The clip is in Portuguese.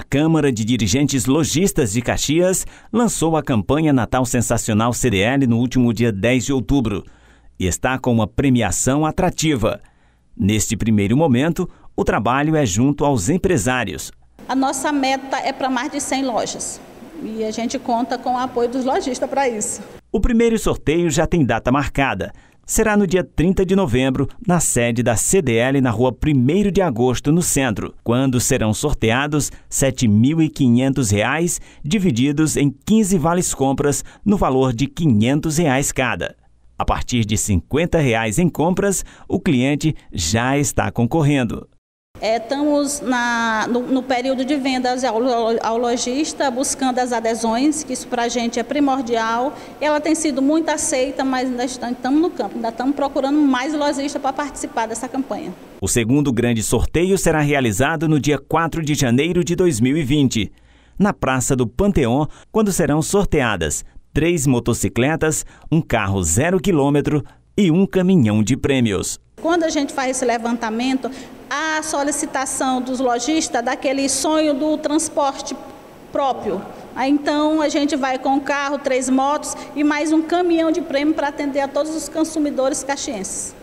A Câmara de Dirigentes Logistas de Caxias lançou a campanha Natal Sensacional CDL no último dia 10 de outubro e está com uma premiação atrativa. Neste primeiro momento, o trabalho é junto aos empresários. A nossa meta é para mais de 100 lojas e a gente conta com o apoio dos lojistas para isso. O primeiro sorteio já tem data marcada será no dia 30 de novembro, na sede da CDL na rua 1 de agosto, no centro, quando serão sorteados R$ 7.500, divididos em 15 vales compras no valor de R$ 500 reais cada. A partir de R$ 50 reais em compras, o cliente já está concorrendo. É, estamos na, no, no, período de vendas ao, ao lojista, buscando as adesões, que isso para a gente é primordial. Ela tem sido muito aceita, mas ainda estamos no campo, ainda estamos procurando mais lojistas para participar dessa campanha. O segundo grande sorteio será realizado no dia 4 de janeiro de 2020, na Praça do Panteão, quando serão sorteadas três motocicletas, um carro zero quilômetro e um caminhão de prêmios. Quando a gente faz esse levantamento, a solicitação dos lojistas daquele sonho do transporte próprio. Então a gente vai com um carro, três motos e mais um caminhão de prêmio para atender a todos os consumidores caxienses.